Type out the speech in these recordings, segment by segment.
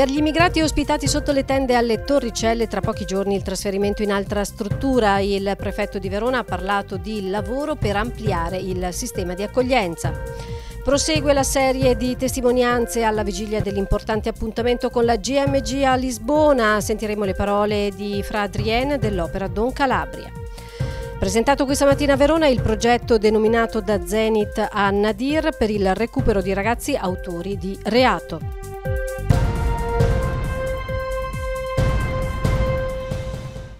Per gli immigrati ospitati sotto le tende alle Torricelle, tra pochi giorni il trasferimento in altra struttura. Il prefetto di Verona ha parlato di lavoro per ampliare il sistema di accoglienza. Prosegue la serie di testimonianze alla vigilia dell'importante appuntamento con la GMG a Lisbona. Sentiremo le parole di Fra Adrienne dell'opera Don Calabria. Presentato questa mattina a Verona il progetto denominato da Zenit a Nadir per il recupero di ragazzi autori di reato.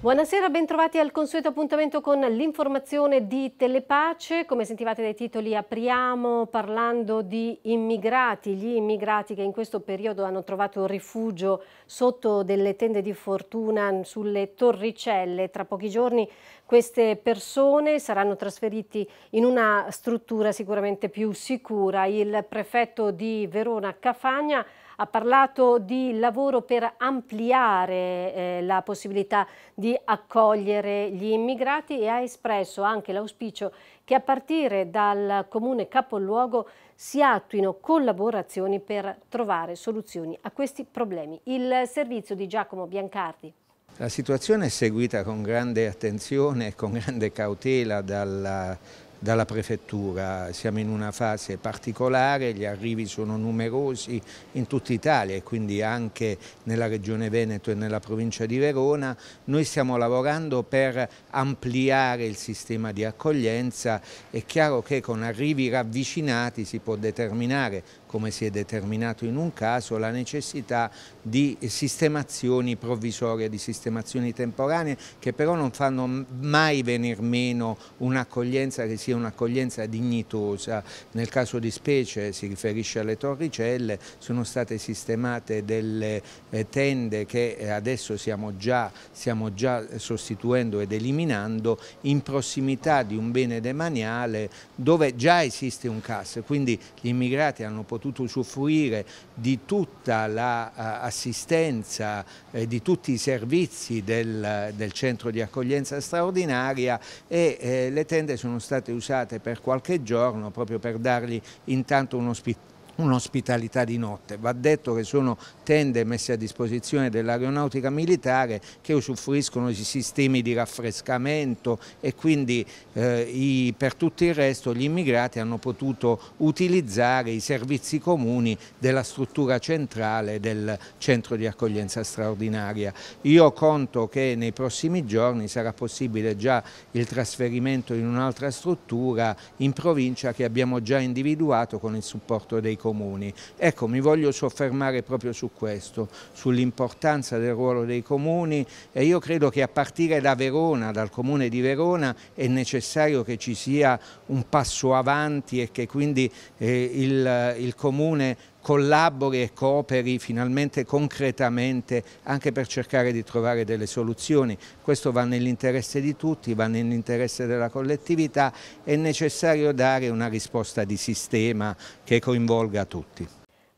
Buonasera, bentrovati al consueto appuntamento con l'informazione di Telepace. Come sentivate dai titoli apriamo parlando di immigrati, gli immigrati che in questo periodo hanno trovato rifugio sotto delle tende di fortuna sulle torricelle. Tra pochi giorni queste persone saranno trasferiti in una struttura sicuramente più sicura. Il prefetto di Verona Cafagna ha parlato di lavoro per ampliare eh, la possibilità di accogliere gli immigrati e ha espresso anche l'auspicio che a partire dal comune capoluogo si attuino collaborazioni per trovare soluzioni a questi problemi. Il servizio di Giacomo Biancardi. La situazione è seguita con grande attenzione e con grande cautela dalla dalla prefettura. Siamo in una fase particolare, gli arrivi sono numerosi in tutta Italia e quindi anche nella regione Veneto e nella provincia di Verona. Noi stiamo lavorando per ampliare il sistema di accoglienza. È chiaro che con arrivi ravvicinati si può determinare come si è determinato in un caso, la necessità di sistemazioni provvisorie, di sistemazioni temporanee che però non fanno mai venir meno un'accoglienza che sia un'accoglienza dignitosa. Nel caso di specie, si riferisce alle torricelle, sono state sistemate delle eh, tende che eh, adesso stiamo già, stiamo già sostituendo ed eliminando in prossimità di un bene demaniale dove già esiste un CAS, quindi gli immigrati hanno potuto potuto usufruire di tutta l'assistenza, la, eh, eh, di tutti i servizi del, del, centro di accoglienza straordinaria e eh, le tende sono state usate per qualche giorno proprio per dargli intanto un'ospitalità un'ospitalità di notte. Va detto che sono tende messe a disposizione dell'aeronautica militare che usufruiscono di sistemi di raffrescamento e quindi eh, i, per tutto il resto gli immigrati hanno potuto utilizzare i servizi comuni della struttura centrale del centro di accoglienza straordinaria. Io conto che nei prossimi giorni sarà possibile già il trasferimento in un'altra struttura in provincia che abbiamo già individuato con il supporto dei comuni comuni. Ecco, mi voglio soffermare proprio su questo, sull'importanza del ruolo dei comuni e io credo che a partire da Verona, dal comune di Verona, è necessario che ci sia un passo avanti e che quindi eh, il, il comune collabori e cooperi finalmente concretamente anche per cercare di trovare delle soluzioni. Questo va nell'interesse di tutti, va nell'interesse della collettività, è necessario dare una risposta di sistema che coinvolga tutti.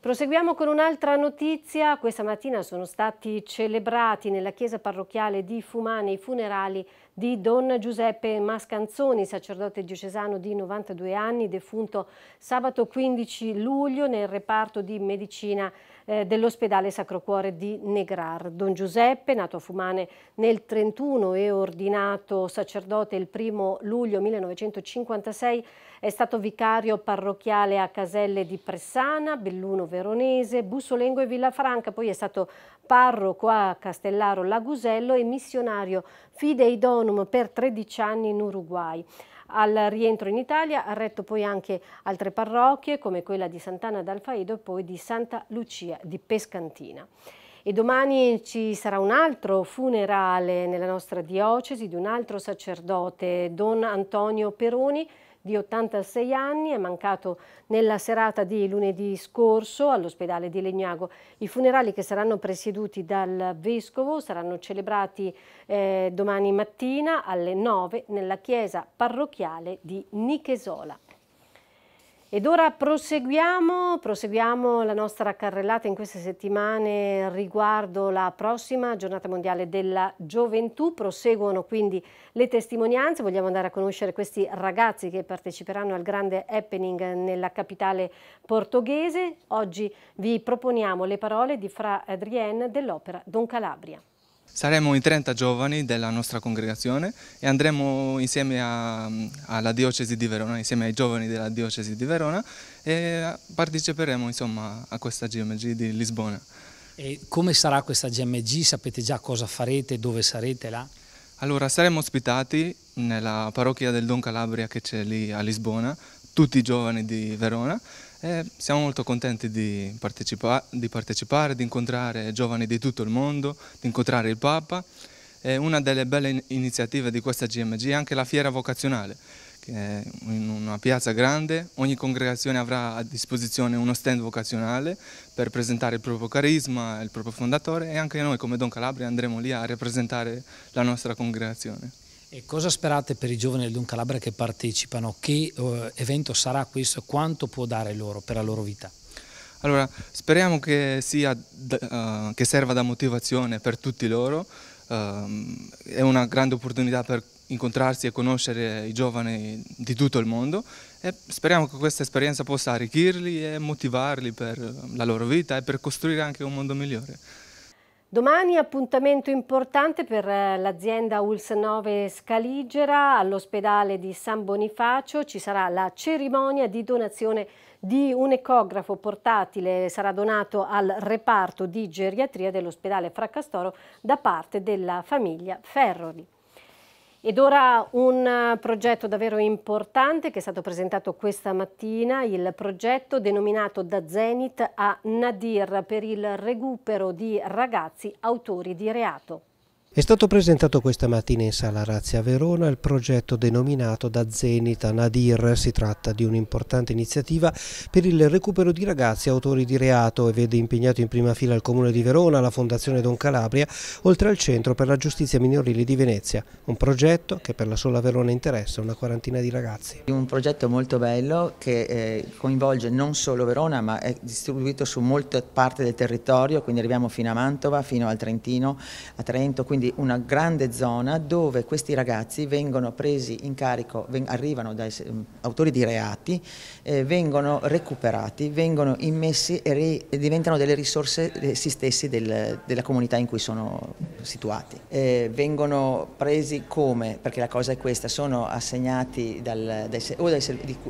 Proseguiamo con un'altra notizia. Questa mattina sono stati celebrati nella chiesa parrocchiale di Fumane i funerali di Don Giuseppe Mascanzoni, sacerdote diocesano di 92 anni, defunto sabato 15 luglio nel reparto di medicina eh, dell'ospedale Sacro Cuore di Negrar. Don Giuseppe, nato a Fumane nel 31 e ordinato sacerdote il 1 luglio 1956, è stato vicario parrocchiale a Caselle di Pressana, Belluno Veronese, Bussolengo e Villafranca, poi è stato parroco a Castellaro Lagusello e missionario Fidei Donum per 13 anni in Uruguay. Al rientro in Italia ha retto poi anche altre parrocchie come quella di Sant'Anna d'Alfaedo e poi di Santa Lucia di Pescantina. E domani ci sarà un altro funerale nella nostra diocesi di un altro sacerdote, Don Antonio Peroni, di 86 anni, è mancato nella serata di lunedì scorso all'ospedale di Legnago. I funerali che saranno presieduti dal Vescovo saranno celebrati eh, domani mattina alle 9 nella chiesa parrocchiale di Nichesola. Ed ora proseguiamo, proseguiamo, la nostra carrellata in queste settimane riguardo la prossima giornata mondiale della gioventù. Proseguono quindi le testimonianze, vogliamo andare a conoscere questi ragazzi che parteciperanno al grande happening nella capitale portoghese. Oggi vi proponiamo le parole di Fra Adrienne dell'opera Don Calabria. Saremo i 30 giovani della nostra congregazione e andremo insieme a, alla diocesi di Verona, insieme ai giovani della diocesi di Verona e parteciperemo insomma a questa GMG di Lisbona. E come sarà questa GMG? Sapete già cosa farete, dove sarete là? Allora saremo ospitati nella parrocchia del Don Calabria che c'è lì a Lisbona, tutti i giovani di Verona e eh, siamo molto contenti di, partecipa di, partecipare, di incontrare giovani di tutto il mondo, di incontrare il Papa. E una delle belle iniziative di questa GMG è anche la fiera vocazionale, che è in una piazza grande. Ogni congregazione avrà a disposizione uno stand vocazionale per presentare il proprio carisma, il proprio fondatore e anche noi come Don Calabria andremo lì a rappresentare la nostra congregazione. E cosa sperate per i giovani del Dun Calabria che partecipano? Che eh, evento sarà questo e quanto può dare loro per la loro vita? Allora, speriamo che, sia, uh, che serva da motivazione per tutti loro, uh, è una grande opportunità per incontrarsi e conoscere i giovani di tutto il mondo e speriamo che questa esperienza possa arricchirli e motivarli per la loro vita e per costruire anche un mondo migliore. Domani appuntamento importante per eh, l'azienda Uls 9 Scaligera all'ospedale di San Bonifacio ci sarà la cerimonia di donazione di un ecografo portatile sarà donato al reparto di geriatria dell'ospedale Fracastoro da parte della famiglia Ferroli. Ed ora un eh, progetto davvero importante che è stato presentato questa mattina, il progetto denominato da Zenit a Nadir per il recupero di ragazzi autori di reato. È stato presentato questa mattina in Sala Razzia Verona il progetto denominato da Zenit Nadir. Si tratta di un'importante iniziativa per il recupero di ragazzi autori di reato e vede impegnato in prima fila il Comune di Verona, la Fondazione Don Calabria, oltre al Centro per la Giustizia Minorile di Venezia. Un progetto che per la sola Verona interessa una quarantina di ragazzi. Un progetto molto bello che eh, coinvolge non solo Verona ma è distribuito su molte parti del territorio, quindi arriviamo fino a Mantova, fino al Trentino, a Trento, quindi quindi una grande zona dove questi ragazzi vengono presi in carico, arrivano da mm, autori di reati, eh, vengono recuperati, vengono immessi e, e, diventano delle risorse essi eh, stessi del, della comunità in cui sono situati. Eh, vengono presi come, perché la cosa è questa, sono assegnati dal, dai, o dai,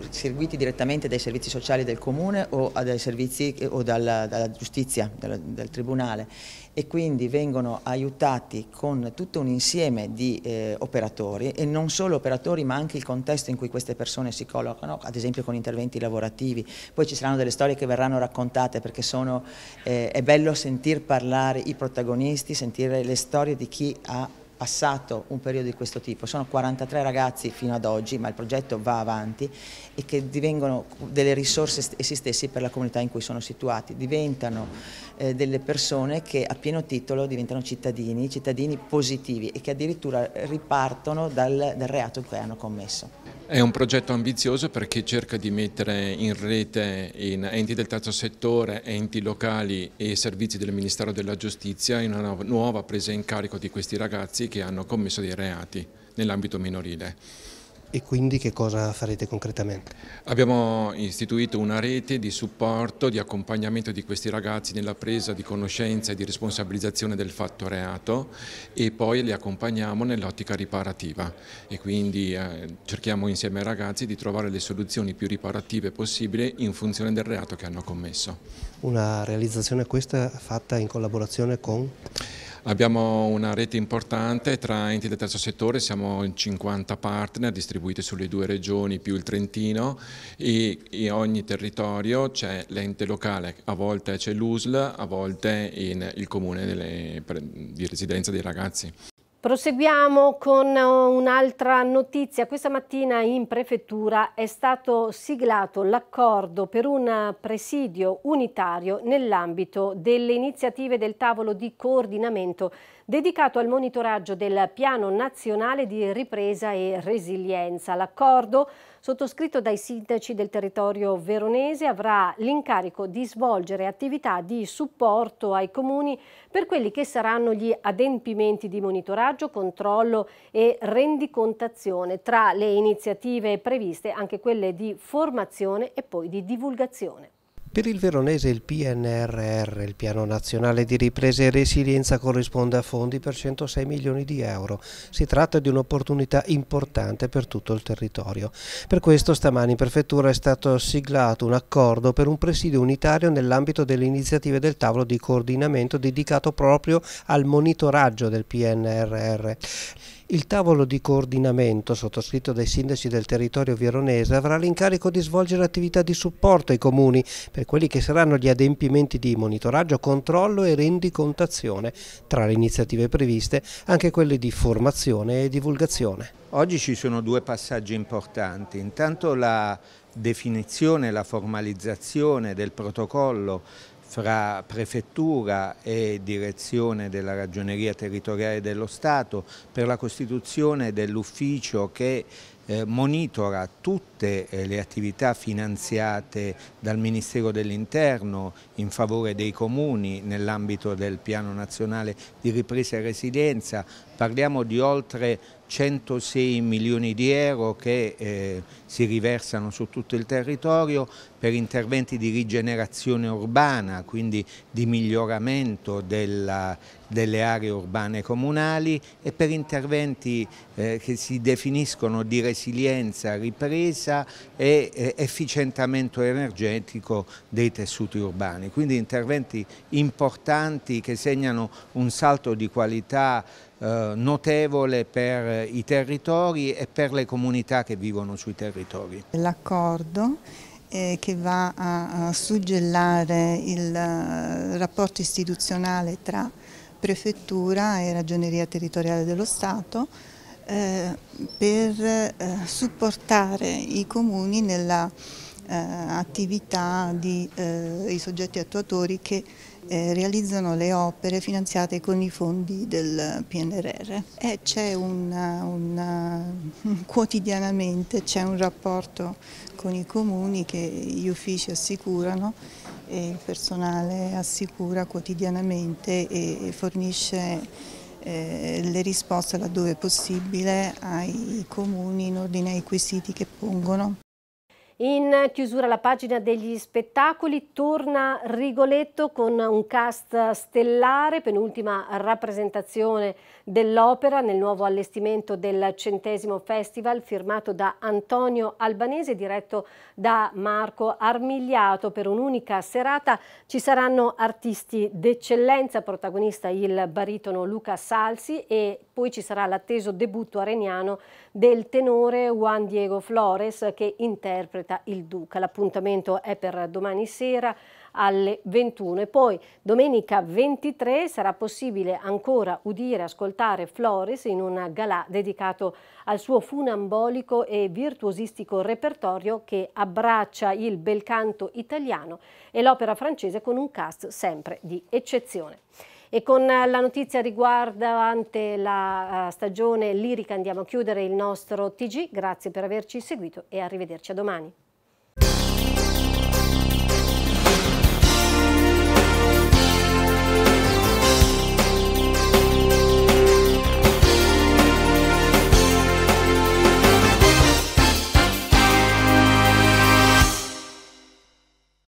seguiti direttamente dai servizi sociali del comune o, dai servizi, o dalla, dalla giustizia, dalla, dal tribunale e quindi vengono aiutati con tutto un insieme di eh, operatori e non solo operatori ma anche il contesto in cui queste persone si collocano, ad esempio con interventi lavorativi, poi ci saranno delle storie che verranno raccontate perché sono, eh, è bello sentir parlare i protagonisti, sentire le storie di chi ha passato un periodo di questo tipo. Sono 43 ragazzi fino ad oggi, ma il progetto va avanti e che divengono delle risorse essi stessi per la comunità in cui sono situati. Diventano eh, delle persone che a pieno titolo diventano cittadini, cittadini positivi e che addirittura ripartono dal, dal reato che hanno commesso. È un progetto ambizioso perché cerca di mettere in rete in enti del terzo settore, enti locali e servizi del Ministero della Giustizia in una nuova presa in carico di questi ragazzi che hanno commesso dei reati nell'ambito minorile. E quindi che cosa farete concretamente? Abbiamo istituito una rete di supporto, di accompagnamento di questi ragazzi nella presa di conoscenza e di responsabilizzazione del fatto reato e poi li accompagniamo nell'ottica riparativa e quindi eh, cerchiamo insieme ai ragazzi di trovare le soluzioni più riparative possibili in funzione del reato che hanno commesso. Una realizzazione questa fatta in collaborazione con? Abbiamo una rete importante tra enti del terzo settore, siamo in 50 partner distribuiti sulle due regioni più il Trentino e in ogni territorio c'è l'ente locale, a volte c'è l'USL, a volte il comune delle, di residenza dei ragazzi. Proseguiamo con eh, un'altra notizia. Questa mattina in prefettura è stato siglato l'accordo per un presidio unitario nell'ambito delle iniziative del tavolo di coordinamento dedicato al monitoraggio del Piano Nazionale di Ripresa e Resilienza. L'accordo, sottoscritto dai sindaci del territorio veronese, avrà l'incarico di svolgere attività di supporto ai comuni per quelli che saranno gli adempimenti di monitoraggio, controllo e rendicontazione. Tra le iniziative previste anche quelle di formazione e poi di divulgazione. Per il veronese il PNRR, il Piano Nazionale di Ripresa e Resilienza, corrisponde a fondi per 106 milioni di euro. Si tratta di un'opportunità importante per tutto il territorio. Per questo stamani in prefettura è stato siglato un accordo per un presidio unitario nell'ambito delle iniziative del tavolo di coordinamento dedicato proprio al monitoraggio del PNRR. Il tavolo di coordinamento, sottoscritto dai sindaci del territorio vieronese, avrà l'incarico di svolgere attività di supporto ai comuni per quelli che saranno gli adempimenti di monitoraggio, controllo e rendicontazione, tra le iniziative previste anche quelle di formazione e divulgazione. Oggi ci sono due passaggi importanti, intanto la definizione, la formalizzazione del protocollo fra prefettura e direzione della ragioneria territoriale dello Stato per la costituzione dell'ufficio che eh, monitora tutte eh, le attività finanziate dal Ministero dell'Interno in favore dei comuni nell'ambito del Piano Nazionale di Ripresa e Resilienza, Parliamo di oltre 106 milioni di euro che eh, si riversano su tutto il territorio per interventi di rigenerazione urbana, quindi di miglioramento della, delle aree urbane comunali e per interventi eh, che si definiscono di resilienza, ripresa e eh, efficientamento energetico dei tessuti urbani. Quindi interventi importanti che segnano un salto di qualità eh, notevole per i territori e per le comunità che vivono sui territori. L'accordo eh, che va a suggellare il eh, rapporto istituzionale tra prefettura e ragioneria territoriale dello Stato per supportare i comuni nella attività dei soggetti attuatori che eh, realizzano le opere finanziate con i fondi del PNRR e c'è quotidianamente c'è un rapporto con i comuni che gli uffici assicurano e il personale assicura quotidianamente e, e fornisce eh, le risposte laddove possibile ai comuni in ordine ai quesiti che pongono. In chiusura la pagina degli spettacoli torna Rigoletto con un cast stellare, penultima rappresentazione dell'opera nel nuovo allestimento del centesimo festival firmato da Antonio Albanese diretto da Marco Armigliato. Per un'unica serata ci saranno artisti d'eccellenza, protagonista il baritono Luca Salsi e poi ci sarà l'atteso debutto areniano del tenore Juan Diego Flores che interpreta il Duca. L'appuntamento è per domani sera alle 21 e poi domenica 23 sarà possibile ancora udire e ascoltare Floris in un galà dedicato al suo funambolico e virtuosistico repertorio che abbraccia il bel canto italiano e l'opera francese con un cast sempre di eccezione. E con la notizia riguardante la eh, stagione lirica andiamo a chiudere il nostro TG. Grazie per averci seguito e arrivederci a domani.